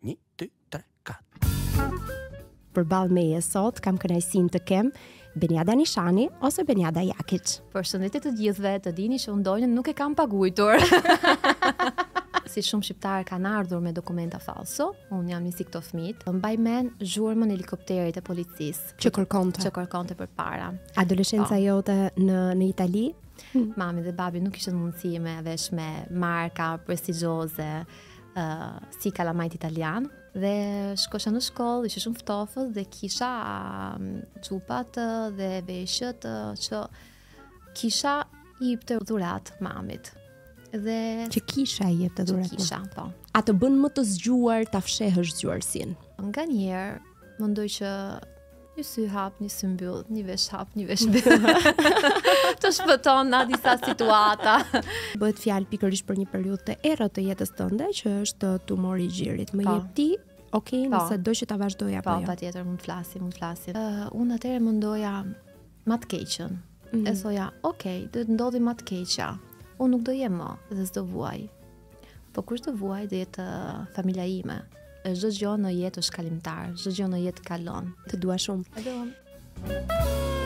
Një, dy, tre, katë. Për balë me e sot, kam kënajsin të kem Benjada Nishani ose Benjada Jakic. Por shëndetit të gjithve, të dini që dojnë nuk e kam paguitur. si shumë shqiptarë kanë ardhur me dokumenta falso, unë jam një këto fmit, në mbaj men zhurmën helikopterit e policisë. Që kërkonte. Që kërkonte për para. Adolescenca oh. Po. jote në, në Itali? Mami dhe babi nuk ishën mundësi me vesh me marka prestigjose, uh, si kalamajt italian dhe shkosha në shkollë, ishe shumë ftofës dhe kisha çupat qupat uh, dhe veshët uh, që kisha i jepte dhurat mamit. Dhe... Që kisha i jepte dhurat mamit? Që kisha, po. A të bën më të zgjuar, të fshehësh zgjuar sin? Nga njerë, më ndoj që një sy hap, një sy mbyll, një vesh hap, një vesh mbyll. të shpëton nga disa situata. Bëhet fjalë pikërisht për një periudhë të errët të jetës tënde që është tumori i gjirit. Më po. jep ti Ok, pa. Po. nëse do që ta vazhdoj apo pa, po, jo. Po, patjetër mund të flasim, mund të flasim. Uh, unë atëherë mendoja më të keqën. Mm -hmm. E thoja, ok, do të ndodhi më të keqja. Unë nuk do jem më dhe s'do vuaj. Po kush do vuaj do jetë familja ime? Çdo gjë në jetë është kalimtar, çdo gjë në jetë kalon. Të dua shumë. Adeon.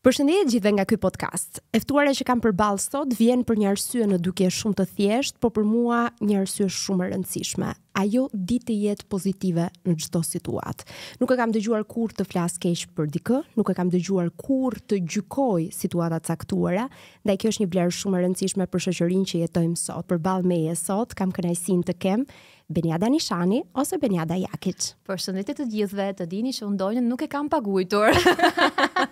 Përshëndetje gjithëve nga ky podcast. E ftuara që kam përballë sot vjen për një arsye në dukje shumë të thjeshtë, por për mua një arsye shumë e rëndësishme. Ajo ditë të jetë pozitive në çdo situatë. Nuk e kam dëgjuar kurrë të flas keq për dikë, nuk e kam dëgjuar kurrë të gjykoj situata caktuara, ndaj kjo është një vlerë shumë e rëndësishme për shoqërinë që jetojmë sot. Përballë meje sot kam kënaqësinë të kem Benjada Nishani ose Benjada Jakic. Përshëndetje të gjithëve, të dini që unë nuk e kam paguajtur.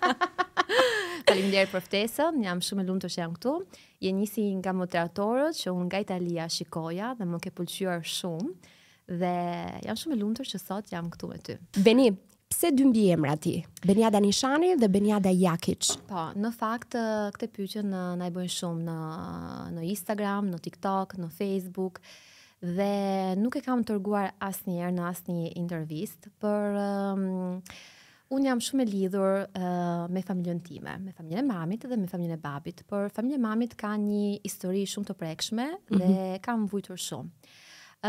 Faleminderit për ftesën. Jam shumë e lumtur që jam këtu. Je nisi nga moderatorët që unë nga Italia shikoja dhe më ke pëlqyer shumë dhe jam shumë e lumtur që sot jam këtu me ty. Beni, pse dy mbiemra ti? Benjada Nishani dhe Benjada Jakic. Po, në fakt këtë pyetje na na i bëjnë shumë në në Instagram, në TikTok, në Facebook dhe nuk e kam tërguar asnjëherë në asnjë intervist, për... um, Unë jam shumë e lidhur uh, me familjen time, me familjen e mamit dhe me familjen e babit, por familja e mamit ka një histori shumë të prekshme dhe mm -hmm. kam vujtur shumë.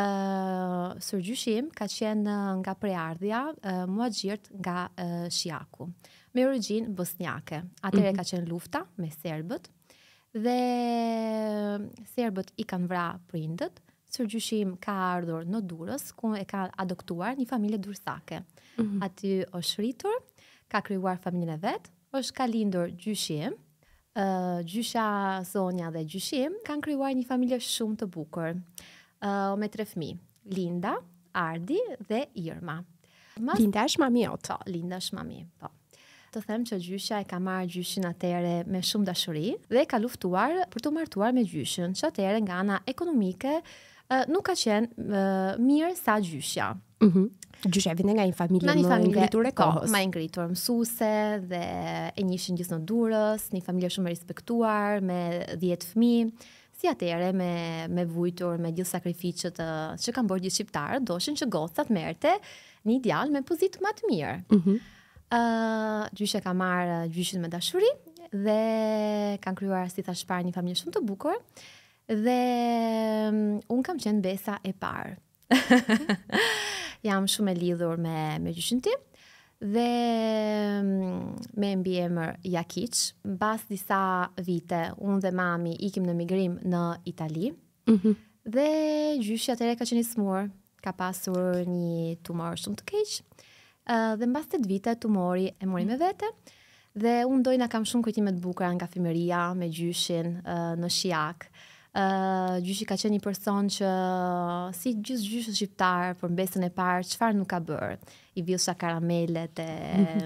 Uh, ka qenë nga preardhja uh, mua nga uh, Shiaku me origjin Bosnjake, Atëre mm -hmm. ka qenë lufta me serbët dhe serbët i kanë vra prindët. Sërgjyshim ka ardhur në Durrës ku e ka adoptuar një familje dursake. -hmm. aty është rritur, ka kryuar familjën e vet, është ka lindur gjyshim, uh, gjysha zonja dhe gjyshim, kanë kryuar një familje shumë të bukur, uh, me tre fmi, Linda, Ardi dhe Irma. Mas... Linda është mami o po, to? Linda është mami, po. Të them që gjyshja e ka marrë gjyshin atere me shumë dashuri dhe ka luftuar për të martuar me gjyshin, që atere nga ana ekonomike nuk ka qenë mirë sa gjyshja. Mhm. Mm Gjyshja vjen nga një familje më ngritur e po, kohës. Nga një familje e më ngritur, mësuese dhe e njihshin gjithë në durës një familje shumë e respektuar me 10 fëmijë. Si atëre me me vujtur, me gjithë sakrificët që kanë bërë gjithë shqiptarët, doshin që gocat merrte një ideal me pozitë më të mirë. Ëh. Mm uh, Gjyshja ka marrë gjyshin me dashuri dhe kanë krijuar si thash një familje shumë të bukur dhe mm, un kam qenë besa e parë. jam shumë e lidhur me me gjyshin tim dhe mm, me mbiemër Jakiç. Mbas disa vite, unë dhe mami ikim në migrim në Itali. Mhm. dhe gjyshja atëre ka qenë i smur, ka pasur një tumor shumë të keq. Ëh dhe mbas tet vite tumori e mori me vete dhe unë doj nga kam shumë kujtime të bukra nga femëria me gjyshin në shiak ë uh, gjyshi ka qenë një person që si gjysh gjyshë shqiptar për mbesën e parë çfarë nuk ka bër. I sa karamele te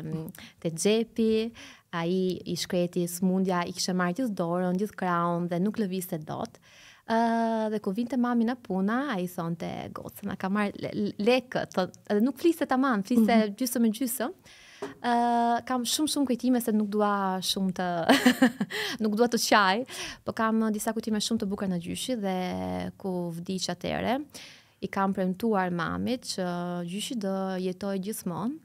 te xhepi, ai i shkreti smundja, i kishte marrë gjithë dorën, gjithë kraun dhe nuk lëvizte dot. ë uh, dhe ku vinte mami në punë, ai thonte gocën, ka marr lekë?" thotë, "Edhe nuk fliste tamam, fliste gjysëm me gjysëm." uh, kam shumë shumë kujtime se nuk dua shumë të nuk dua të qaj, po kam disa kujtime shumë të bukura në gjyshi dhe ku vdiq atëre i kam premtuar mamit që gjyshi do jetoj gjithmonë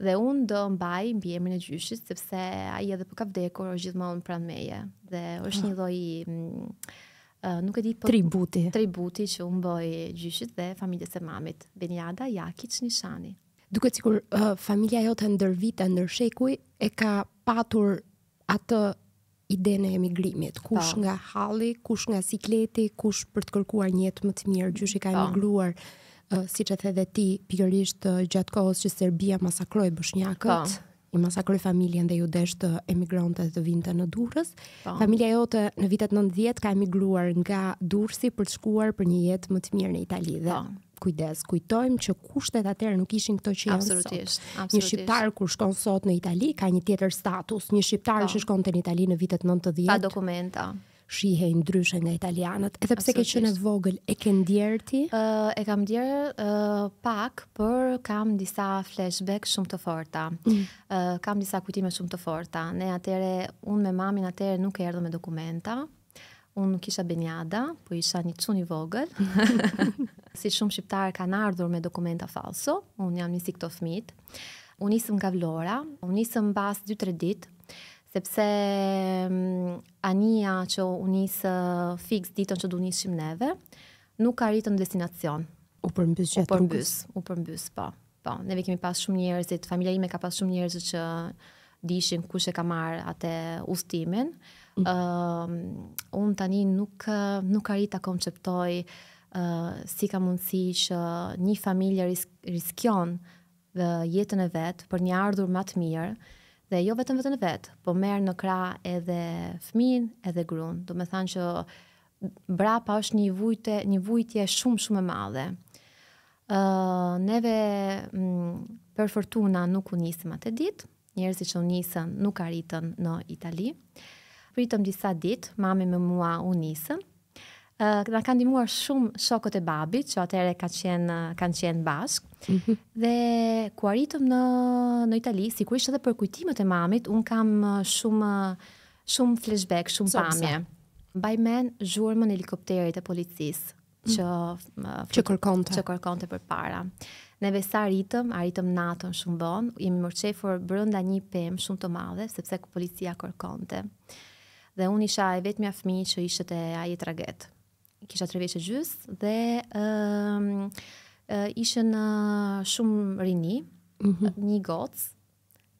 dhe unë do mbaj mbi emrin e gjyshit sepse ai edhe po ka vdekur është gjithmonë pranë meje dhe është një ah. lloj Uh, nuk e di po tributi tributi që u mboi gjyshit dhe familjes së mamit Benjada Jakiç Nishani duke sikur uh, familja jote ndër vite ndër shekuj e ka patur atë ide në emigrimit. Po. Kush nga halli, kush nga sikleti, kush për të kërkuar një jetë më të mirë, gjysh i ka po. emigruar uh, siç e the dhe ti pikërisht uh, gjatë kohës që Serbia masakroi bëshnjakët, po. i masakroj familjen dhe ju desh të emigrante dhe vinte në Durrës. Familja jote në vitet 90 ka emigruar nga Durrësi për të shkuar për një jetë më të mirë në Itali dhe kujdes. Kujtojmë që kushtet atëherë nuk ishin këto që janë sot. Absolutisht. Një shqiptar kur shkon sot në Itali ka një tjetër status, një shqiptar po. që shkonte në Itali në vitet 90. Pa dokumenta shihej ndryshe nga italianët. Edhe pse ke qenë vogël, e ke ndjerë ti? Ë, uh, e kam ndjerë uh, pak, por kam disa flashback shumë të forta. Mm. Ë, mm. uh, kam disa kujtime shumë të forta. Ne atere, unë me mamin atere nuk e erdo me dokumenta, Unë nuk isha benjada, po isha një cun i vogël. si shumë shqiptarë kanë ardhur me dokumenta falso, unë jam një si këto fmit. Unë isëm nga vlora, unë isëm bas 2-3 ditë, sepse mm, anija që unë isë fix ditën që du njëshim neve, nuk ka rritë në destinacion. U përmbys gjithë rrugës. U përmbys, po. Po, neve kemi pas shumë njerëzit, familja ime ka pas shumë njerëzit që dishin kush e ka marrë atë udhtimin. Ëm uh, un tani nuk nuk arrit ta konceptoj uh, si ka mundësi që një familje ris riskion dhe jetën e vet për një ardhur më të mirë dhe jo vetëm vetën e vet, po merr në kra edhe fëmin, edhe gruan. Do me thënë që brapa është një vujtë, një vujtje shumë shumë e madhe. Ë uh, neve m, për fortuna nuk u nisim atë ditë. Njerëzit që u nisën nuk arritën në Itali. uh, rritëm disa ditë, mami me mua u nisëm. Uh, na kanë ndihmuar shumë shokët e babit, që atëherë ka qen kanë qenë bashkë. Mm -hmm. Dhe ku arritëm në në Itali, sigurisht edhe për kujtimet e mamit, un kam shumë shumë flashback, shumë Sopsa. pamje. Mbaj men në helikopterit e policisë mm. që mm. uh, që kërkonte që kërkonte para. Ne vetë arritëm, arritëm natën shumë vonë, jemi mërqefur brenda një pemë shumë të madhe sepse policia kërkonte dhe unë isha e vetë mja fmi që ishte të aje traget. Kisha tre veqë gjys, dhe um, ishe në shumë rini, mm -hmm. një gocë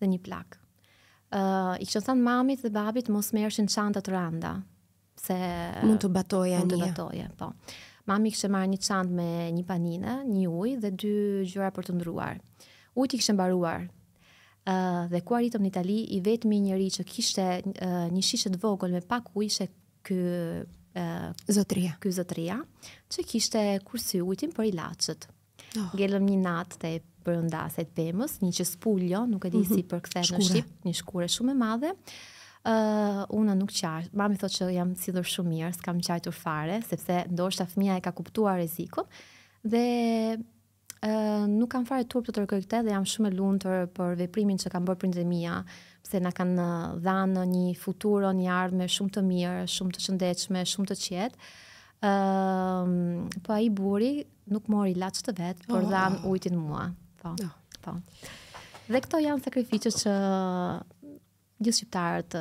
dhe një plakë. Uh, I kështë në thanë mamit dhe babit mos më ershin të randa. Se mund të batoja një. Mund të batoja, po. Mami kështë marrë një të me një panine, një uj dhe dy gjyra për të ndruar. Uj t'i kështë mbaruar dhe ku arritëm në Itali, i vetëmi njëri që kishte uh, një të vogël me pak ujë që ky uh, zotria. Ky zotria, që kishte kursy ujtin për ilaçet. Oh. Gjelëm një natë të brënda se të një që spullo, nuk e di mhm. si për këthe në Shqip, një shkure shumë e madhe. Uh, una nuk qartë, mami thot që jam sidur shumë mirë, s'kam qartur fare, sepse ndoshta fëmija e ka kuptuar rrezikun dhe ë nuk kam fare turp të tërkoj këtë dhe jam shumë e lumtur për veprimin që kanë bërë prindëmia, pse na kanë dhënë një futuro, një ardhmë shumë, shumë të mirë, shumë të shëndetshme, shumë të qetë. ë uh, po ai buri nuk mori laç të vet, oh. por dhan ujitin mua. Po. Oh. Po. Dhe këto janë sakrificat që gjithë shqiptarët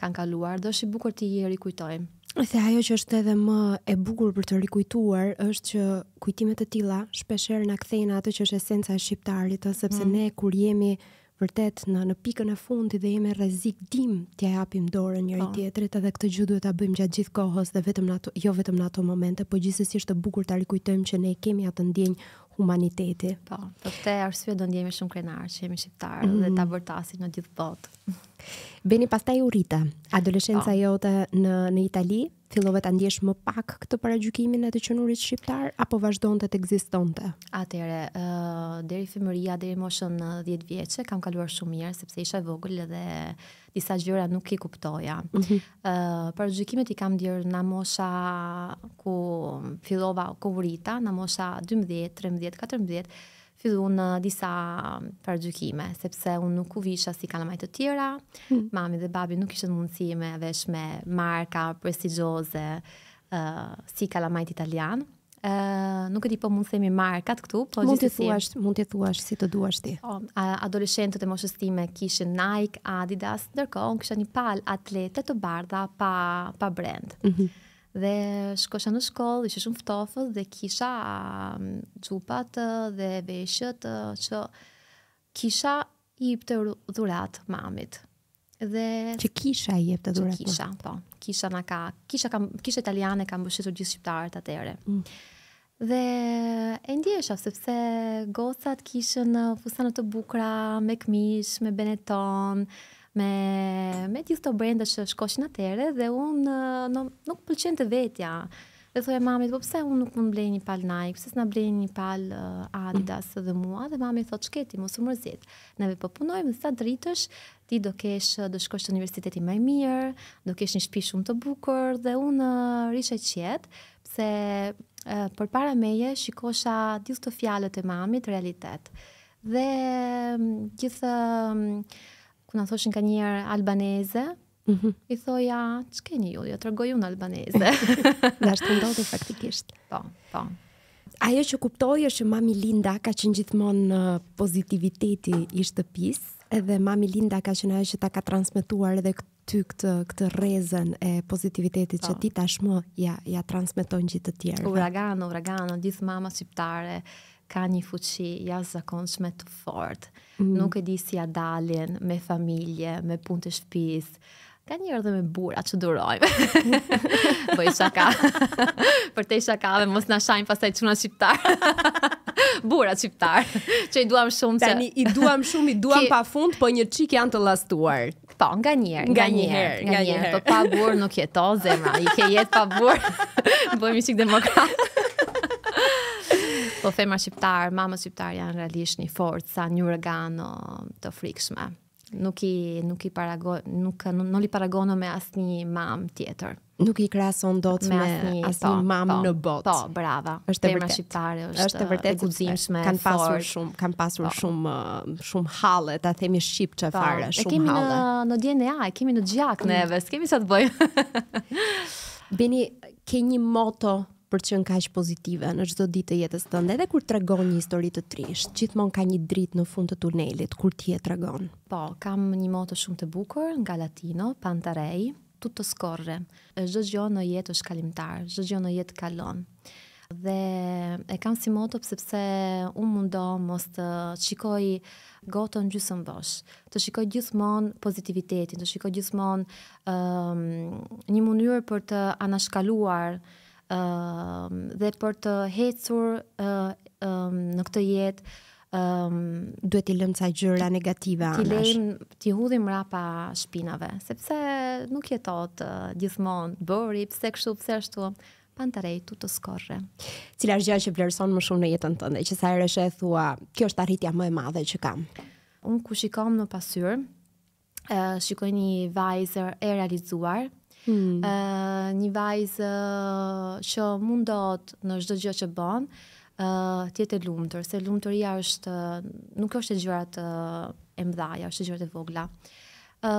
kanë kaluar, dhe është i bukur të i rikujtojmë. Se ajo që është edhe më e bukur për të rikujtuar është që kujtimet e tilla shpeshherë na kthejnë atë që është esenca e shqiptarit, sepse mm. ne kur jemi vërtet në në pikën e fundit dhe jemi rrezik dim t'i japim dorën njëri oh. tjetrit edhe këtë gjë duhet ta bëjmë gjatë gjithë kohës dhe vetëm në ato jo vetëm në ato momente, por gjithsesi është e bukur ta rikujtojmë që ne kemi atë ndjenjë humaniteti. Po, për po këtë arsye do ndjehemi shumë krenar që jemi shqiptarë mm. dhe mhm. ta vërtasim në gjithë botë. Beni pastaj u rita. Po. Adoleshenca jote në në Itali, fillove ta ndjesh më pak këtë paragjykimin e të qenurit shqiptar apo vazhdonte të ekzistonte? Atyre, ë uh, deri fëmëria, deri moshën 10 vjeçë kam kaluar shumë mirë sepse isha e vogël dhe disa gjëra nuk i kuptoja. Mhm. ë uh, paragjykimet i kam dhier në mosha ku fillova kovrita, në mosha 12, 13, 14 fillu në disa përgjukime, sepse unë nuk u visha si kalamajtë të tjera, hmm. mami dhe babi nuk ishën mundësi me vesh me marka prestigjose uh, si kalamajt italian. Uh, nuk e di po mund të markat këtu, po gjithë të si mund të thuash si të duash ti. Po, oh, adoleshentët e moshës time kishin Nike, Adidas, ndërkohë unë kisha një pal atlete të bardha pa pa brand. Mhm dhe shkosha në shkollë, ishe shumë ftofës dhe kisha mm, gjupat dhe veshët që kisha i jep të dhurat mamit. Dhe që kisha i jep të dhurat. Që kisha, po. Kisha na ka, kisha kam, kisha italiane kam bëshetur gjithë shqiptarët atere. Mm. Dhe e ndjesha sepse gocat kishën fustanë të bukra, me këmishë, me Benetton, me me gjithë këto brenda që shkoshin atëherë dhe unë në, nuk pëlqente vetja. Dhe thoja mamit, po pse unë nuk mund blej një pal Nike, pse s'na blej një pal uh, Adidas dhe mua dhe mami thot shketi, mos u mërzit. Neve po punojmë sa dritësh, ti do kesh do shkosh në universitetin më mirë, do kesh një shtëpi shumë të bukur dhe unë uh, rishe qet, pse uh, për para meje shikosha gjithë të fjalët e mamit realitet. Dhe gjithë uh, ku na thoshin ka njëherë albaneze. Mm -hmm. I thoja, që keni ju, jo të rëgoj unë albaneze. Dhe ashtë të ndodhi faktikisht. Po, po. Ajo që kuptoj është që mami Linda ka që gjithmonë në pozitiviteti i shtëpis, edhe mami Linda ka që ajo që ta ka transmituar edhe ty këtë, këtë rezën e pozitivitetit po. që ti tashmë ja, ja transmiton gjithë të tjerë. Uragano, uragano, gjithë mama shqiptare ka një fuqi jashtëzakonshme të fortë. Mm. nuk e di si a dalin me familje, me punë të shpis ka njërë dhe me bura që durojmë Po i shaka. Për te i shaka dhe mos në shajnë pas taj quna shqiptarë. Bura shqiptarë. Që i duam shumë që... Tani, I duam shumë, i duam Ki... pa fund, po një qik janë të lastuar. Po, nga njërë. Nga njërë. Nga njërë. Po pa burë nuk jetoze, ma. I ke jetë pa burë. bëjmë i qik demokratë po thema shqiptar, mama shqiptar janë realisht një forcë sa një uragan të frikshëm. Nuk i nuk i parago nuk nuk, i paragono me asnjë mam tjetër. Nuk i krason dot me, me asnjë po, mam po, në botë. Po, brava. Është e vërtetë shqiptare, është është e vërtetë e guximshme. Kan pasur shumë, kan pasur po. shumë uh, shumë halle, ta themi shqip çfarë po, shumë halle. Ne kemi në në DNA, e kemi në gjak neve, s'kemi sa të bëjmë. Beni ke një moto për të qenë kaq pozitive në çdo ditë të jetës tënde, edhe kur tregon një histori të trisht, gjithmonë ka një dritë në fund të tunelit kur ti e tregon. Po, kam një moto shumë të bukur nga Latino, Pantarei, tutto scorre. Çdo gjë në jetë është kalimtar, çdo gjë në jetë kalon. Dhe e kam si moto sepse un mundo mos të shikoj gotën gjysëm bosh, të shikoj gjithmonë pozitivitetin, të shikoj gjithmonë um, një mënyrë për të anashkaluar Ehm, dhe për të hecur ehm, në këtë jetë um, duhet t'i lëmë ca gjëra negative T'i lëmë t'i hudhim mrapa shpinave, sepse nuk jetot uh, gjithmonë bëri pse kështu, pse ashtu pantarej tu të skorre. Cila është gjë që vlerëson më shumë në jetën tënde, që sa herë e thua, kjo është arritja më e madhe që kam. Unë ku shikom në pasyrë, ë shikoj një vajzër e realizuar, hmm. e, një vajzë që mundot në çdo gjë që bën, ë të jetë e lumtur, se lumturia është nuk është e gjëra të e mëdha, është e gjëra të vogla. ë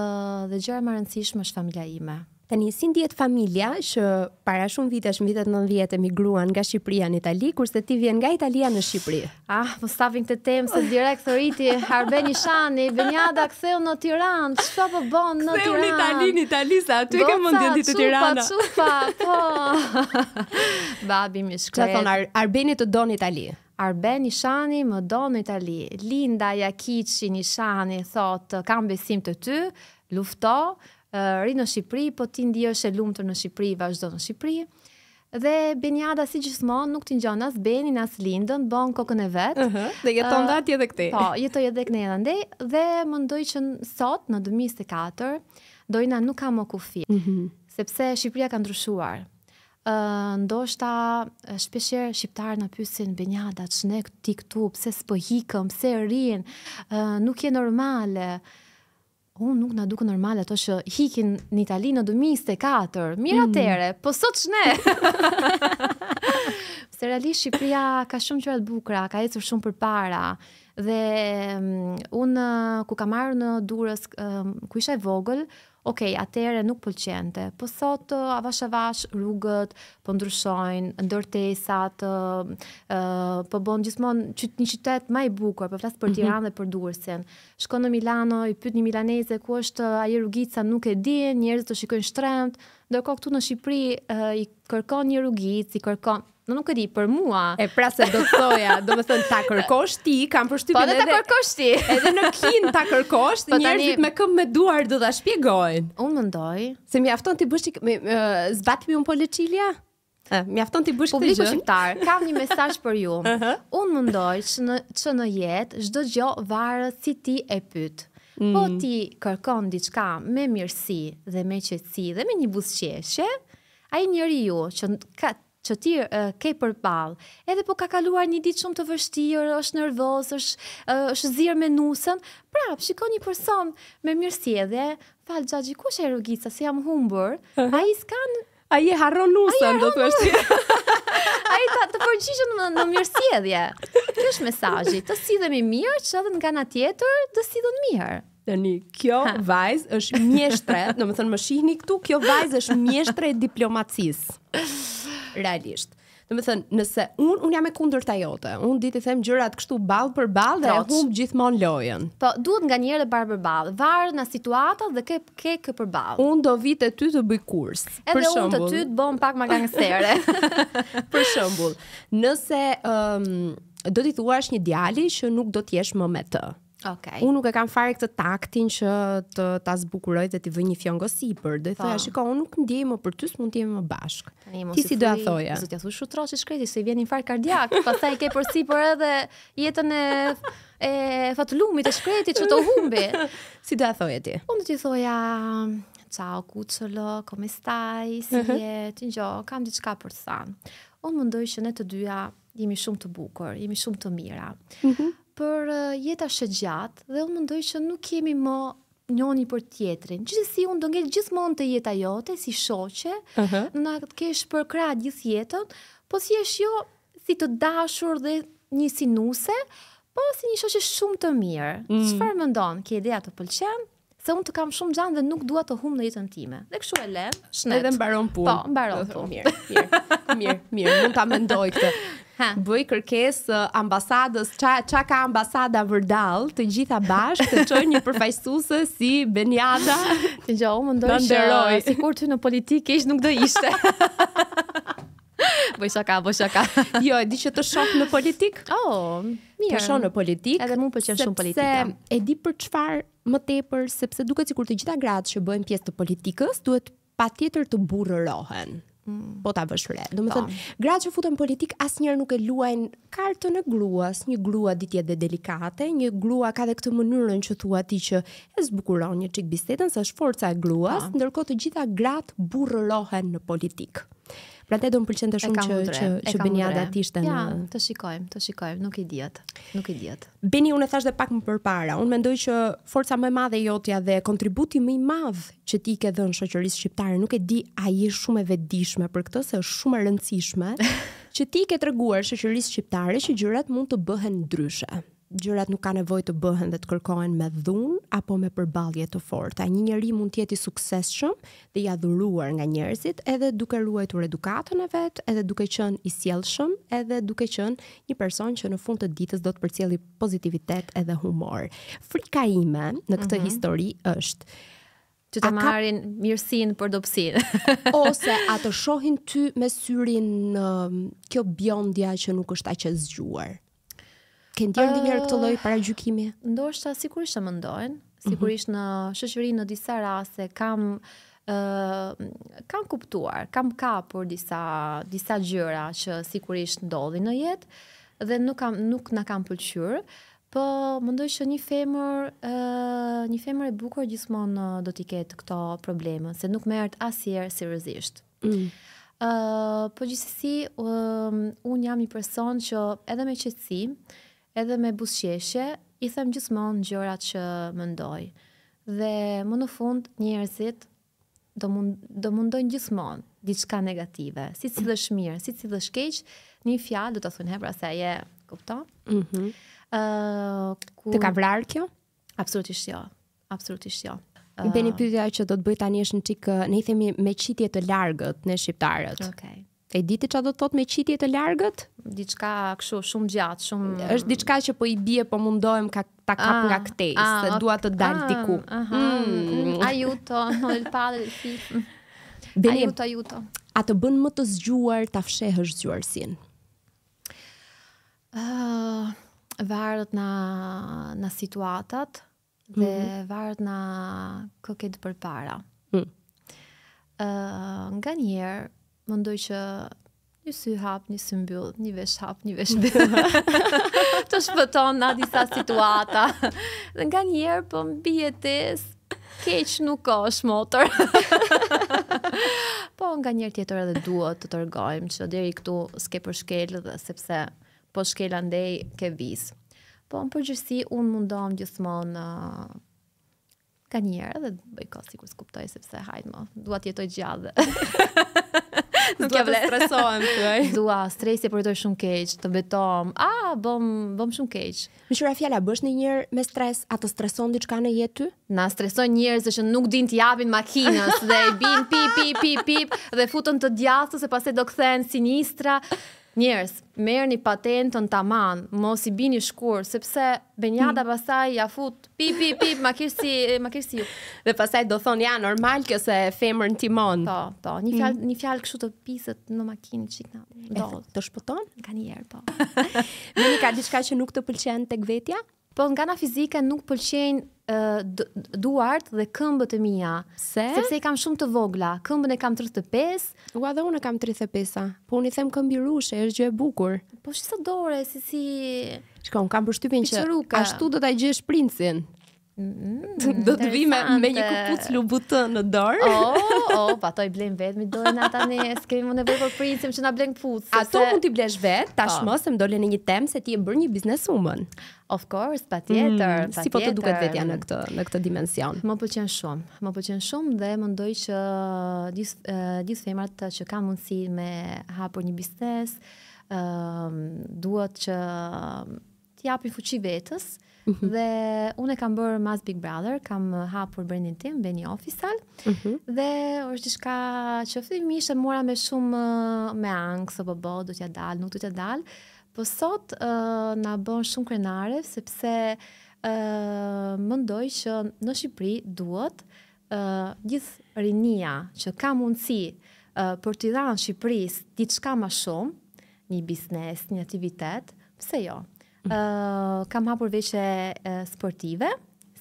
dhe gjëra më rëndësishme është familja ime. Tani, si ndjetë familja që para shumë vitesh, në vitet në vjetë, emigruan nga Shqipëria në Itali, kurse ti vjen nga Italia në Shqipëri? Ah, më stafin këtë temë, se direkt të rriti, Arbeni Shani, Benjada, ktheu në Tiranë, që të po bon në Tiranë? Këtheu në Itali, në Itali, sa, tu e ke mundin ditë të Tiranë? Boca, qupa, qupa, po. Babi mi shkret. Që thonë, Ar Arbeni të në Itali? Arben Ishani më do në Itali. Linda Jakici Nishani thot, kam besim të ty, lufto, rinë në Shqipëri, po ti ndihesh e lumtur në Shqipëri, vazhdo në Shqipëri. Dhe Benjada si gjithmonë nuk t'i ngjon as Benin as Lindën, bën kokën e vet. Uh -huh, dhe jeton uh, atje edhe këtë. Po, jetoj edhe këtë ndaj dhe mendoj që sot në 2024 Dojna nuk ka më kufi, mhm. sepse Shqipëria ka ndryshuar. Uh, ndoshta shpesher shqiptar në pysin Benjada, që ne ti këtu, pse s'po hikëm, pse rrin, uh, nuk je normale, unë nuk na duke normal ato që hikin në Itali në 2004, mira tere, po sot ne. Se realisht Shqipëria ka shumë qërat bukra, ka ecur shumë për para, dhe um, unë ku ka marrë në durës, um, ku isha e vogël, ok, atere nuk pëlqente, po sot avash avash rrugët, po ndryshojnë, ndërtesat, po bon gjithmon që një qytet ma i bukur, po flasë për mhm. tiran mm -hmm. dhe për duersin. Shko në Milano, i pyt një milanese, ku është aje rrugica nuk e di, njerëzit të shikojnë shtremt, ndërkohë këtu në Shqipëri i kërkon një rrugicë, i kërkon Në nuk e di, për mua... E pra se do të thoja, do të thënë, ta kërkosh ti, kam për shtypin edhe... Po dhe ta kërkosh ti! Edhe në kin ta kërkosh, po njerëzit me këmë me duar do të shpjegojnë. Unë më ndoj... Se mi afton t'i bëshik... mi unë po leqilja? Eh, mi afton t'i bësh po t'i gjë. Publiku shqiptar, kam një mesazh për ju. Unë mendoj që që në jetë çdo gjë varet si ti e pyet. Po mm. po ti kërkon diçka me mirësi dhe me qetësi dhe me një buzëqeshje, ai njeriu që ka që ti uh, ke për balë, edhe po ka kaluar një ditë shumë të vështirë, është nervoz, është, uh, është zirë me nusën, prapë, shiko një person me mirësi dhe, falë, kush e rrugica sa si jam humbër, a i s'kanë A je harron nusën, do të është. A i ta të përgjishën në, në mirësjedhje. Kjo është mesajji, të sidhëm mirë, që edhe nga nga tjetër, të sidhën mirë. Dhe një, kjo vajzë është mjeshtre, në më thënë më shihni këtu, kjo vajzë është mjeshtre e diplomacisë. Realisht. Dhe më thënë, nëse unë, unë jam e kundër jote, un unë ditë i them gjërat kështu balë për balë dhe humb gjithmonë lojen. Po, duhet nga njërë dhe barë për balë, varë nga situata dhe ke, ke kë për balë. Unë do vitë e ty të bëj kurs, Edhe për shembull, Edhe unë të ty të bom pak më gangë për shembull, nëse um, do t'i thuash një djali që nuk do t'jesh më me të. Okay. Unë nuk e kam fare këtë taktin që të ta zbukuroj dhe të vë një fjongo sipër. Do i po. thoya, shiko, unë nuk ndiej më për ty, s'mund të më bashk. Tani, Ti si, do ta thoja? Zot ja thosh shutroçi shkreti se vjen farë kardiak, pastaj ke për sipër edhe jetën e e fatlumit e shkreti që të humbi. si do ta thoje ti? Unë t'i thoja Ciao cucciolo, come stai? Si mhm. je? Ti jo, kam diçka për të thënë. Unë mendoj që ne të dyja jemi shumë të bukur, jemi shumë të mira. Mhm për uh, jeta shë gjatë dhe unë mendoj që nuk kemi më njoni për tjetrin. Gjithsesi si unë do ngel gjithmonë të jeta jote, si shoqe, uh -huh. në kesh për gjithë jetën, po si esh jo si të dashur dhe një sinuse, po si një shoqe shumë të mirë. Mm. mendon? më ndonë, ke idea të pëlqenë, se unë të kam shumë gjanë dhe nuk dua të humë në jetën time. Dhe këshu e le, Shnetë. Edhe mbaron punë. Po, mbaron punë. Mirë, mirë, mirë, mirë, mund ta mendoj këtë. Bëj kërkes ambasadës, qa, qa ka ambasada vërdal, të gjitha bashkë, të qoj një përfajsuse si Benjada. Të gjitha, më ndojshë, në ndërroj. Si kur të në politikë, ishë nuk dhe ishte. Bëj shaka, bëj shaka. Jo, e di që të shokë në politikë. O, oh, mirë. Të shokë në politikë. Edhe mu për që shumë politika. Sepse e di për qëfar më tepër, sepse duke cikur të gjitha gratë që bëjnë pjesë të politikës, duhet pa tjetër të burërohen mm. po ta vësh re. Do të po. thënë, gratë që futen politik asnjëherë nuk e luajnë kartën e gruas, një grua ditje dhe delikate, një grua ka dhe këtë mënyrën që thua ti që e zbukuron një çik bisedën sa është e gruas, po. ndërkohë të gjitha gratë burrohen në politik. Pra te do më pëlqente shumë që që, që Beniada të ishte në. Ja, të shikojmë, të shikojmë, nuk i diet, nuk i diet. Beni unë thashë pak më përpara, unë mendoj që forca më e madhe jotja dhe kontributi më i madh që ti ke dhënë shoqërisë shqiptare nuk e di a shumë e vedishme për këtë se është shumë e rëndësishme që ti ke treguar shoqërisë shqiptare që gjërat mund të bëhen ndryshe. Gjërat nuk kanë nevojë të bëhen dhe të kërkohen me dhunë apo me përballje të forta. Një njeri mund të jetë i suksesshëm dhe i adhuruar nga njerëzit, edhe duke ruajtur edukatën e vet, edhe duke qenë i sjellshëm, edhe duke qenë një person që në fund të ditës do të përcjellë pozitivitet edhe humor. Frika ime në këtë mm -hmm. histori është që të marrin ka... mirësinë për dobësinë ose a të shohin ty me syrin kjo bjondja që nuk është aq e zgjuar ke ndjerë ndjerë uh, këtë lloj paragjykimi? Ndoshta sigurisht e mendojnë, mhm. sigurisht në shoqëri në disa raste kam ë uh, kam kuptuar, kam kapur disa disa gjëra që sigurisht ndodhin në jetë dhe nuk kam nuk na kam pëlqyer, po mendoj që një femër ë uh, një femër e bukur gjithmonë do t'i ketë këto probleme, se nuk merret asnjëherë seriozisht. Mm. Uh, po gjithsesi uh, un jam një person që edhe me qetësi edhe me busqeshje, i them gjithmonë në gjërat që më ndoj. Dhe më në fund, njerëzit do, mund, do mundojnë gjithmonë diçka negative, si si dhe shmirë, si si dhe shkeqë, një fjallë do të thunë hebra se aje, kupto? Mm -hmm. uh, kur... Të ka vrarë kjo? Absolutisht jo, absolutisht jo. Mi bëni pyetja që do të bëj tani është një çik ne i themi me qitje të largët në shqiptarët. Okej. Okay. E diti që do të thot me qitje të largët? Diçka kështu shumë gjatë, shumë Është diçka që po i bie, po mundohem ka ta kap ah, nga këtej, ah, se dua të dal ah, diku. Aha. Mm. Ajuto, ol pa si. Beni, ajuto, ajuto. A të bën më të zgjuar ta fshehësh zgjuarsin? Ëh, ah, uh, varet na na situatat dhe mm -hmm. varet na këket për para. përpara. Ëh, mm. uh, mendoj që një sy hap, një sy mbyll, një vesh hap, një vesh mbyll. të shpëton nga disa situata. Dhe nga njerë për po mbjetis, keq nuk është motor. po nga njerë tjetër edhe duhet të tërgojmë, që deri këtu s'ke për shkel dhe sepse po shkel andej ke viz. Po në përgjësi unë mundohem gjithmonë në uh, ka njerë dhe bëjko si kur s'kuptoj sepse hajtë më, duhet jetoj gjallë. Nuk ja vlen. stresohem thoj. Dua stresi e përdor shumë keq, të betohem. Ah, bëm bëm shumë keq. Më shura fjala bësh në një herë me stres, a të streson diçka në jetë ty? Na streson njerëz që nuk din të japin makinës dhe i bin pip pip pip pip dhe futën të djathtë se pastaj do kthehen sinistra merë merrni patentën tamam, mos i bini shkur, sepse Benjada mm. pasaj ja fut pip pip pip ma kish si ma si. Dhe pastaj do thon ja normal kjo se femrën timon. Po, po, një fjalë mm. një fjalë kështu të pisët në makinë çikna. Do të shpëton? Kanë një herë, po. një ka diçka që nuk të pëlqen tek vetja? Po nga ana fizike nuk pëlqejn duart dhe këmbët e mia. Se? Sepse i kam shumë të vogla. Këmbën e kam 35. Ua dhe unë kam 35-a. Po unë i them këmbi rushe, është gjë e bukur. Po shisa dore, si si... Shko, unë kam përshtypin që ashtu do t'aj gjesh princin. Mm, do të vi me, me një kupuc lubutë në dorë. Oh, oh, pa po to i blejmë vetë, mi dojnë në tani, s'kemi më nevoj për princim që na blen kupuc. A to mund t'i blesh vetë, tashmë, po. se më në një temë se ti e bërë një bizneswoman. Of course, pa tjetër, mm, Si po të duket vetja në këtë, në këtë dimension? Më pëlqen shumë, më pëlqen shumë dhe më ndoj që gjithë uh, femrat që ka mundësi me hapur një biznes uh, duhet që t'japin fuqi vetës, Mhm. dhe unë e kam bërë Mas Big Brother, kam hapur brendin tim, Beni Official. Mm -hmm. Dhe është diçka që fillimisht e mora me shumë me ankth apo bo, do t'ja dal, nuk do t'ja dal. Po sot uh, na bën shumë krenare sepse uh, mendoj që në Shqipëri duhet uh, gjithë rinia që ka mundësi uh, për t'i dhënë Shqipërisë diçka më shumë, një biznes, një aktivitet. Pse jo? kam hapur veqe uh, sportive,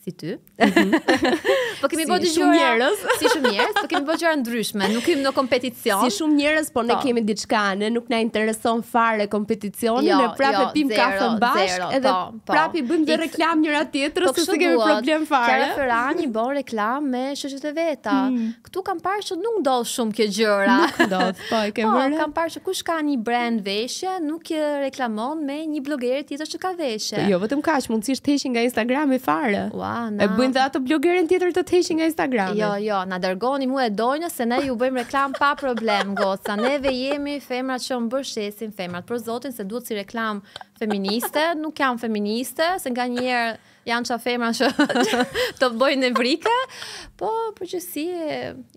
si ty. Mhm. po kemi bëu diçka si shumë njerëz, si shumë njerëz, po kemi bëu gjëra ndryshme, nuk kemi në kompeticion. Si shumë njerëz, po ne po. kemi diçka, ne nuk na intereson fare kompeticioni, jo, ne prapë jo, pim kafe bash, edhe po, po. prapë bëjmë dhe reklam njëra tjetrës, po, s'kemë problem fare. Kafe Ferrari bën reklam me shoqet e veta. Hmm. Ktu kam parë se nuk ndodh shumë kjo gjëra. Nuk ndodh. Po, e kemi. Po, kam parë se kush ka një brand veshje, nuk e reklamon me një blogger tjetër që ka veshje. Jo, vetëm kaq, mundësisht të heqin nga Instagrami fare. Ua, Ana. E bëjnë dhe ato blogerin tjetër të të heqin nga Instagrami. Jo, jo, na dërgoni mua e dojnë se ne ju bëjmë reklam pa problem, goca. Neve jemi femrat që mbështesin femrat për Zotin se duhet si reklam feministe, nuk jam feministe, se nganjëherë janë çfarë femra që të bëjnë vrike po për çësi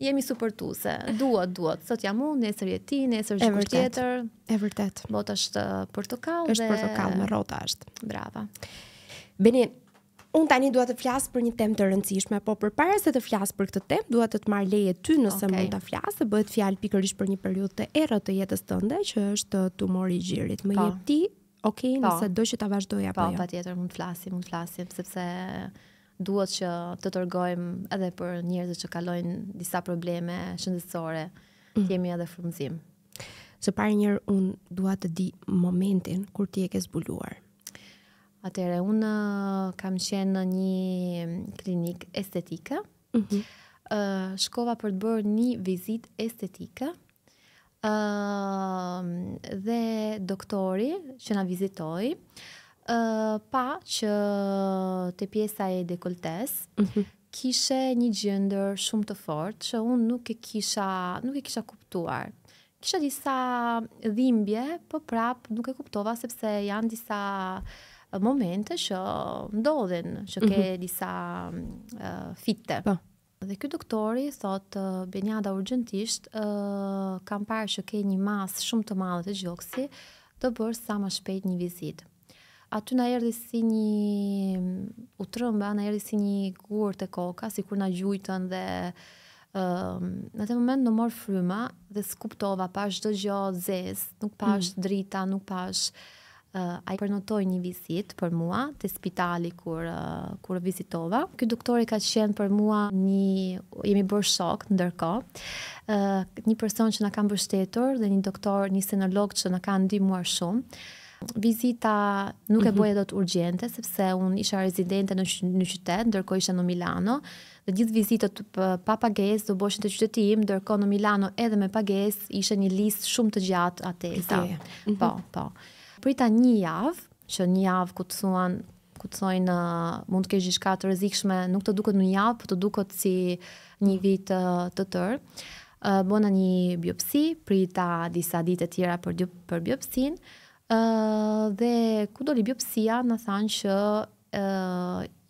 jemi suportuese. Duat, duat. Sot jam unë, nesër je ti, nesër është kush tjetër. E vërtet. Botash portokall dhe është portokall me rrota është. Brava. Benin, Un tani dua të flas për një temë të rëndësishme, po përpara se të flas për këtë temë, dua të të marr leje ty nëse okay. mund të flas, të bëhet fjalë pikërisht për një periudhë të errët të jetës tënde, që është tumori i gjirit. Më po. jep ti, okay, pa. Po. nëse do që ta vazhdoj apo po, jo. Po, patjetër mund të flasim, mund të flasim, sepse duhet që të dërgojmë edhe për njerëzit që kalojnë disa probleme shëndetësore, mm. jemi edhe frymëzim. Së pari njerë un dua të di momentin kur ti e ke zbuluar. Atëre, unë uh, kam qenë në një um, klinik estetika, mm -hmm. uh, shkova për të bërë një vizit estetika, uh, dhe doktori që na vizitoi, uh, pa që të pjesa e dekoltes, mm -hmm. kishe një gjëndër shumë të fort, që unë nuk e kisha, nuk e kisha kuptuar. Kisha disa dhimbje, për po prapë nuk e kuptova, sepse janë disa momente që ndodhen, që ke mm -hmm. disa uh, fitte. Po. Dhe ky doktori thot uh, Benjada urgjentisht uh, kam parë që ke një mas shumë të madhe të gjoksi, të bërë sa më shpejt një vizitë. Aty na erdhi si një utrëmbë, na erdhi si një gurë të koka, sikur na gjujtën dhe ëm uh, në atë moment në mor fryma dhe skuptova pa çdo gjë zez, nuk pash mm. drita, nuk pash uh, ai prenotoi një vizitë për mua te spitali kur uh, kur vizitova. Ky doktor i ka qenë për mua një jemi bërë shok ndërkohë. Uh, një person që na ka mbështetur dhe një doktor, një senolog që na ka ndihmuar shumë. Vizita nuk e mhm. bëhej dot urgjente sepse un isha rezidente në në qytet, ndërkohë isha në Milano dhe gjithë vizitat pa pagesë do bëhen te qyteti im, ndërkohë në Milano edhe me pagesë ishte një listë shumë të gjatë atëse. Mhm. Po, po. Prita një javë, që një javë ku të thuan ku të mund të kesh diçka të rrezikshme, nuk të duket në një javë, por të duket si një vit të tërë. Të ë një biopsi, prita disa ditë të tjera për dy, për biopsin. ë dhe ku doli biopsia, na thanë që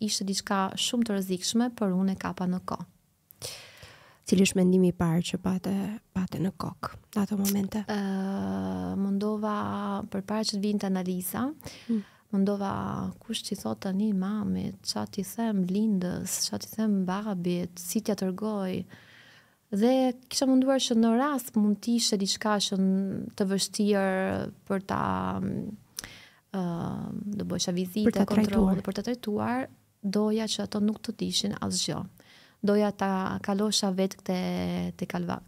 ishte diçka shumë të rrezikshme, por unë e kapa në kohë cili është mendimi i parë që patë patë në kokë në ato momente? Ëh, uh, mundova përpara që të vinte analiza. Hmm. kush ti thot tani mami, ç'a ti them lindës, ç'a ti them babit, si t'ja tërgoj. Dhe kisha munduar që në rast mund të ishte diçka që të vështirë për ta ë uh, do bësha vizitë, për të trajtuar, doja që ato nuk të dishin asgjë doja ta kalosha vetë këtë te kalva,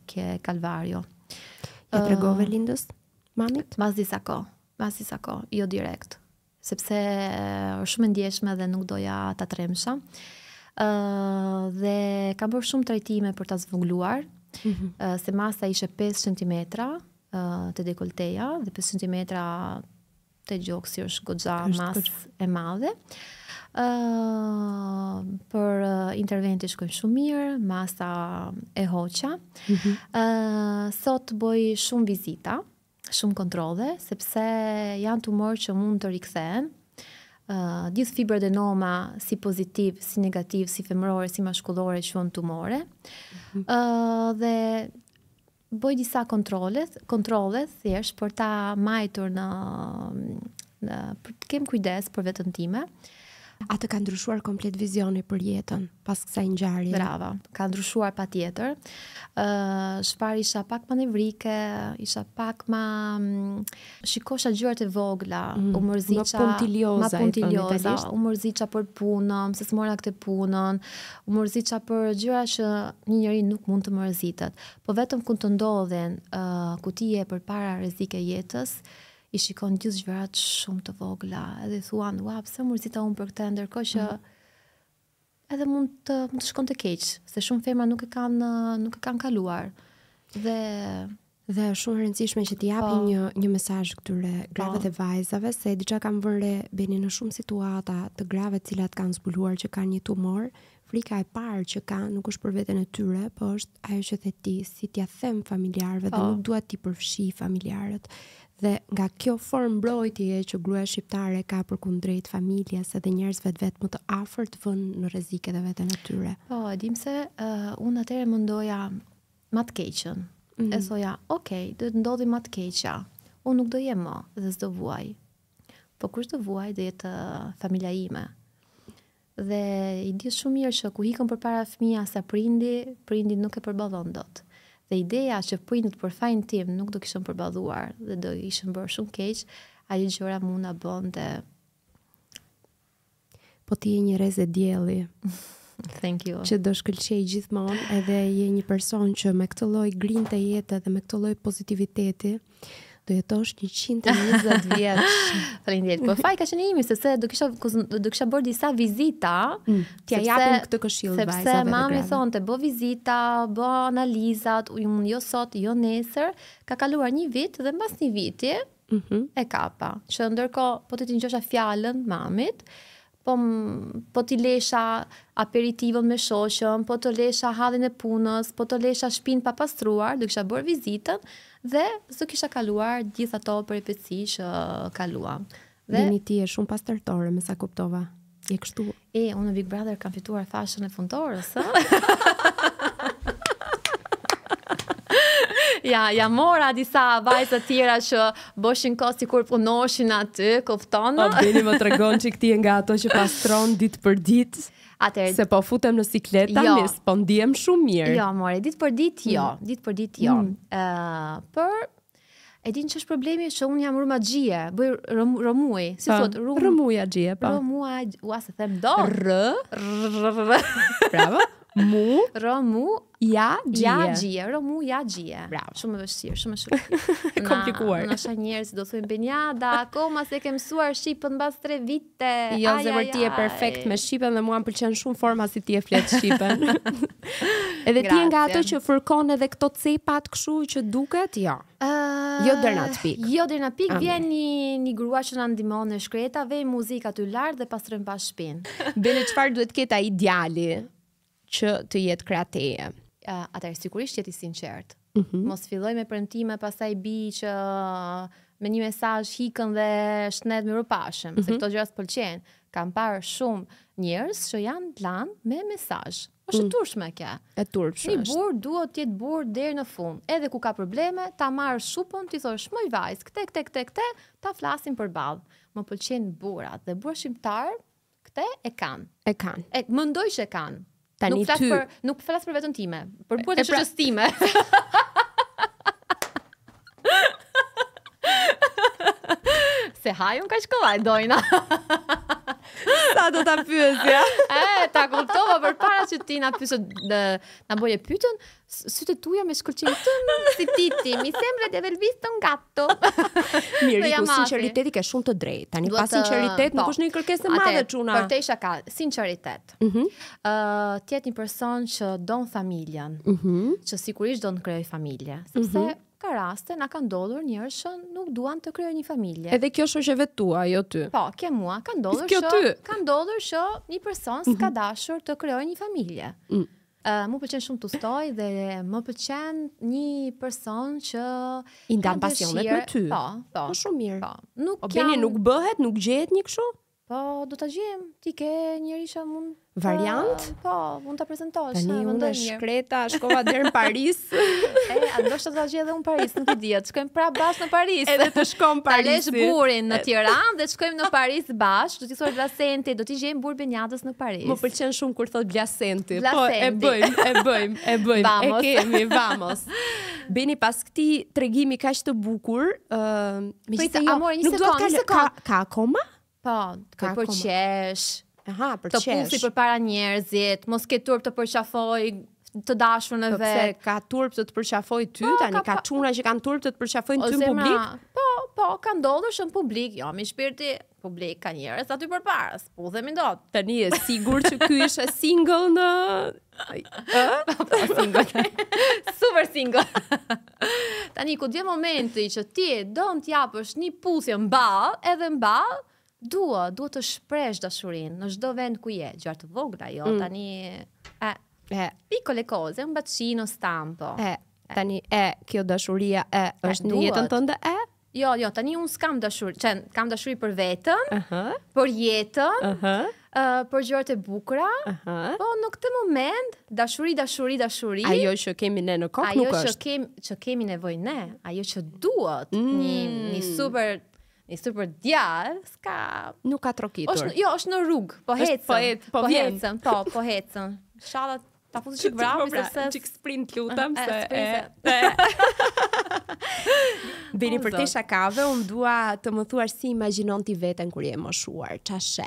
kalvario. Ja tregove uh, lindës, mamit? Mas disa ko, mbas disa kohë, jo direkt, sepse është shumë ndjeshme dhe nuk doja ta tremsha. Uh, dhe kam bërë shumë trajtime për ta zvogluar, Mm -hmm. uh, se masa ishe 5 cm uh, të dekolteja dhe 5 cm të gjoksi është goxha mas e madhe. Uh, Uh, për uh, interventi shkojmë shumë mirë, masa e hoqa. Mm -hmm. uh, sot boj shumë vizita, shumë kontrole, sepse janë tumor që mund të rikthehen. Uh, gjithë fibra dhe noma si pozitiv, si negativ, si femrore, si mashkullore, që unë tumore. Mm -hmm. uh, dhe boj disa kontrolet, kontrolet, thjesht, për ta majtur në, në për të kem kujdes për vetën time. A të ka ndryshuar komplet vizioni për jetën pas kësa ngjarje. Brava, ka ndryshuar pa tjetër. Uh, shpar isha pak më nevrike, isha pak ma... Mm, shikosha gjërat e vogla, mm, umërzica... Ma puntilioza, puntilioza për Umërzica për punën, se së mora këtë punën, umërzica për gjëra që një njëri nuk mund të mërzitet. Po vetëm kur të ndodhen uh, për para rezike jetës, i shikon gjithë zhverat shumë të vogla, edhe i thuan, ua, më rëzita unë për këtë ndërko që mm -hmm. edhe mund të, mund të shkon të keqë, se shumë femra nuk e kanë nuk e kanë kaluar. Dhe Dhe është shumë rëndësishme që t'i japin po. një një mesazh këtyre grave po. dhe vajzave se diçka kanë vënë beni në shumë situata të grave të cilat kanë zbuluar që kanë një tumor, frika e parë që kanë nuk është për veten e tyre, po është ajo që the ti, si t'ia them familjarëve dhe po. nuk dua ti përfshi familjarët dhe nga kjo formë mbrojtjeje që gruaja shqiptare ka për kundrejt familjes edhe njerëzve të vetëm të afërt të vënë në rrezik edhe vetën e tyre. Po, e dim se uh, unë atëherë më të keqën. Mm -hmm. E thoja, ok, do të ndodhi matkeqa të Unë nuk do jem më dhe s'do vuaj. Po kush do vuaj do jetë uh, familja ime. Dhe i di shumë mirë që ku për përpara fëmijës sa prindi, prindi nuk e përballon dot dhe ideja që po i në të tim nuk do kishëm përbaduar dhe do ishëm bërë shumë keq, a i gjëra muna bënë dhe... Po ti e një rez dielli. djeli. Thank you. Që do shkëlqej gjithmonë gjithmon edhe je e një person që me këtë loj grinte jetë dhe me këtë loj pozitiviteti, do jetosh 120 vjet. Faleminderit. Po faj ka qenë imi se se do kisha do kisha bër disa vizita, mm, t'ia japim këtë këshill vajzave. Sepse mami thonte, bë vizita, bë analizat, unë jo sot, jo nesër, ka kaluar një vit dhe mbas një viti, Mm -hmm. e kapa. Që ndërko, po të t'i njësha fjallën mamit, po po ti lesha aperitivën me shoqën, po të lesha hallin e punës, po të lesha shtëpinë pa pastruar, do kisha bër vizitën dhe do kisha kaluar gjithë ato për që uh, kaluam. Dhe mi ti je shumë pastërtore, me sa kuptova. Je kështu. E, unë Big Brother kam fituar fashën e fundorës, ëh. Ja, ja mora disa vajzë të tjera që boshin kohë sikur punoheshin aty, kupton? Po bëni më tregon çik ti nga ato që pastron ditë për ditë. Atër, se po futem në sikleta, jo, mis, shumë mirë. Jo, more, ditë për ditë, jo, mm. ditë për ditë, jo. Ëh, mm. uh, e din ç'është problemi, është se un jam rumaxhie, bëj romuaj, si po, thot, romuaj xhie, po. Romuaj, ua se them do. R. Bravo. Mu, romu, Ja gjie. Ja gjie, romu ja gjie. Bravo. Shumë e vështirë, shumë e shumë. Komplikuar. Na sa si do thojnë Benjada, akoma se ke mësuar shqipën mbas tre vite. Jo, zemër ti e perfekt me shqipën dhe mua m'pëlqen shumë forma si ti e flet shqipën. edhe ti nga ato që fërkon edhe këto cepat këshu që duket, jo. Uh, jo dernat pik. Jo dernat pik Amin. vjen një një grua që na ndihmon në shkreta, ve muzika aty lart dhe pastrojm pas shpinë. çfarë duhet të ai djali që të jetë krateje uh, atëherë sigurisht jeti sinqert. Mm -hmm. Mos filloj me premtime, pastaj bi që me një mesazh hikën dhe shtnet me rupashëm, mm -hmm. se mhm. këto gjëra pëlqejnë. Kam parë shumë njerëz që janë lan me mesazh. Është mm. turshme kjo. Është turpshme. Ti burr duhet të jetë burr deri në fund. Edhe ku ka probleme, ta marr shupën, ti thosh, më vajz, këtë këtë këtë këtë, ta flasim përballë." Më pëlqejnë burrat dhe burrat shqiptar këtë e kanë. E kanë. E mendoj se kanë. Tani nuk ty. Për, nuk flas për veten time, për buetë të shoqës time. Se hajun ka shkollaj dojna. sa do ta pyesja. e, ta kuptova për para që ti na pyesë në na bojë pyetën, sytë tuaja me shkëlqim të si ti, mi sembra të aver un gatto. Mirë, ku sinqeriteti ka shumë të drejtë. Tani pas sinqeritet nuk po, është një kërkesë e madhe çuna. Por te isha ka sinqeritet. Mhm. Ëh, ti je një person që don familjen, Ëh, mhm. që sigurisht të krijoj familje, mhm. sepse ka raste na ka ndodhur njerëz që nuk duan të krijojnë një familje. Edhe kjo është shoqëve tua, jo ty. Po, ke mua ka ndodhur që ka ndodhur që një person s'ka mm -hmm. dashur të krijojë një familje. Ëm mm. Uh, më pëlqen shumë të stoj dhe më pëlqen një person që i ndan pasionet me ty. Po, po. Po shumë mirë. Po. Nuk kanë, nuk bëhet, nuk gjehet një kështu? Po, do të gjejm. ti ke njëri që mund... Variant? po, mund të prezentosh. Ta një mund shkreta, shkova dherën Paris. e, a do shtë të gjem dhe unë Paris, nuk e dhja, shkojmë pra bashkë në Paris. E dhe të shkojmë Paris. Ta lesh burin në Tiran dhe shkojmë në Paris bashkë, do t'i sojë Vlasenti, do t'i gjem burbe njadës në Paris. Më pëlqen shumë kur thot Blasenti. Po, e bëjmë, e bëjmë, e bëjmë. Vamos. E kemi, vamos. Beni pas këti tregimi ka ishte bukur uh, Pojta, jo, amore, Nuk do të ka ka Ka akoma? Po, ka të përqesh. Aha, përqesh. Të pusi për para njerëzit, mos ke turp të përqafoj të dashur në po, vetë. Ka turp të të përqafoj ty, po, tani ka, çuna që kanë turp të të përqafoj ty në publik? Po, po, ka ndodhër shumë publik, jo, mi shpirti publik ka njerëz aty për para, s'pu dhe mi Tani e sigur që ky ishe single në... Ë? Po, po, Super single. Tani ku dje momenti që ti do të japësh një puthje mball, edhe mball, Dua, duhet të shpresh dashurinë në çdo vend ku je, gjartë të vogël ajo mm. tani e e piccole cose, un bacino stampo. E, tani e kjo dashuria e është në jetën tënde e? Jo, jo, tani un skam dashuri, çem kam dashuri për veten, uh -huh. për jetën, uh -huh. për gjërat e bukura. Uh -huh. Po në këtë moment, dashuri, dashuri, dashuri. Ajo që kemi ne në kokë nuk është. Ajo që kemi, që kemi nevojë ne, ajo që duhet mm. një një super E super djallë, s'ka... Nuk ka trokitur. jo, është në rrugë, po hecëm. Po, po, po hecëm, po, po po, po Shalat, ta fuzë qikë vrapi, se se... sprint lutëm, se... E, sprint, e, e. Bini, për te shakave, unë dua të më thuar si imaginon ti vetën kër je moshuar, ç'a qa shë?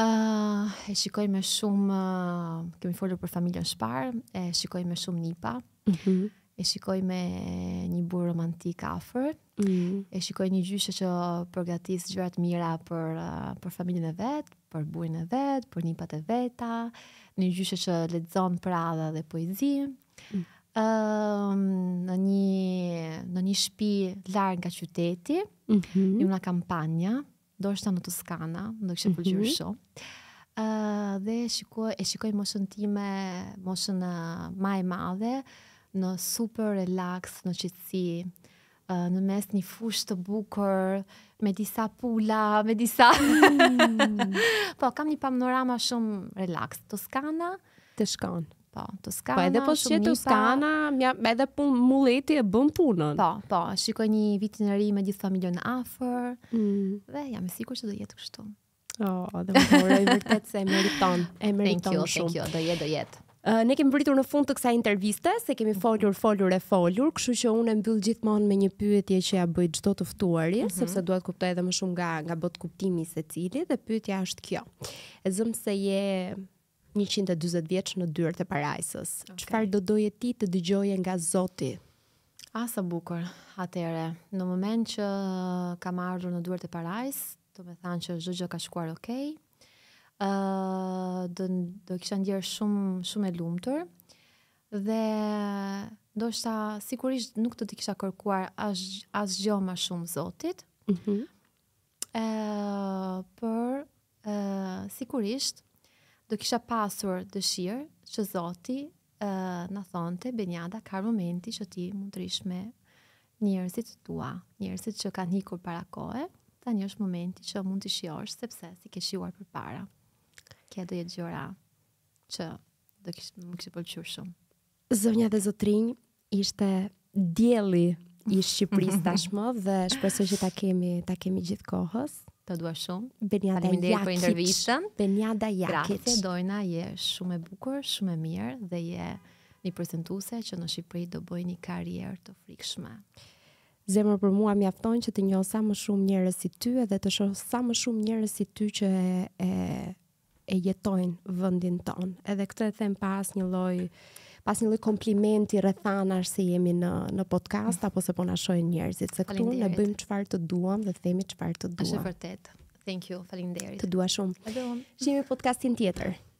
Uh, ah, e shikoj me shumë, uh, kemi folur për familjen shpar, e shikoj me shumë nipa, mm e shikoj me një burë romantik afërt, mm. e shikoj një gjyshe që përgatis gjërat mira për, uh, për familjën e vetë, për bujnë e vetë, për njipat e veta, një gjyshe që ledzon prada dhe poezi, mm. Ehm, në një në një shtëpi larg nga qyteti, mm -hmm. në një kampanja, ndoshta në Toskana, do të kishte mm -hmm. shumë. Uh, dhe shikoj e shikoj moshën time, moshën uh, më e madhe, në super relax, në qëtësi, në mes një fush të bukur, me disa pula, me disa... Mm. po, kam një panorama shumë relax. Toskana... Të shkonë. Po, po Toskana... Po, edhe po shqe Toskana, pa... edhe pun muleti e bën punën. Po, po, shikoj një vitin e ri me gjithë familjon afer, mm. dhe jam e sikur që do jetë kështu. Oh, dhe më porë, e mërtet se e meriton, e meriton shumë. Thank you, thank you, do jetë, do jetë ne kemi vritur në fund të kësaj interviste, se kemi mhm. folur, folur e folur, kështu që unë e mbyll gjithmonë me një pyetje që ja bëj çdo të ftuari, mm -hmm. sepse dua të kuptoj edhe më shumë nga nga bot kuptimi i secilit dhe pyetja është kjo. E zëm se je 140 vjeç në dyert e parajsës. Çfarë okay. do doje ti të dëgjoje nga Zoti? Asa bukur. Atëre, në moment që kam ardhur në dyert e parajsë, do të thënë që çdo gjë ka shkuar okay, do, do kisha ndjerë shumë, shumë e lumtur dhe do shta sigurisht nuk do të kisha kërkuar as, as gjo ma shumë zotit, mm për e, sigurisht do kisha pasur dëshirë që zoti e, në thonte, Benjada, ka momenti që ti mund të rish me njerëzit tua, njerëzit që kanë hikur para kohe, ta është momenti që mund të shiosh, sepse si ke shiuar për para ke dhe jetë gjora që do kishë më kishë pëllqyur shumë? Zonja dhe Zotrinj ishte djeli i Shqipëris tashmë dhe shpresë që ta kemi, ta kemi gjithë kohës. Të dua shumë. Benjada Jakic. Për Benjada Jakic. Gratë, dojna je shumë e bukur, shumë e mirë dhe je një prezentuse që në Shqipëri do bëj një karierë të frikshme. Zemër për mua mjafton që të njohë sa më shumë njërës si ty edhe të shohë sa më shumë njërës si ty që e, e e jetojnë vëndin ton Edhe këtë e them pas një loj, pas një loj komplimenti rëthanash se jemi në, në podcast, apo se po në shojnë njerëzit, se këtu në bëjmë qëfar të duam dhe themi qëfar të duam. Ashtë e vërtet. Thank you, falinderit. Të dua shumë. Adon. Shemi podcastin tjetër.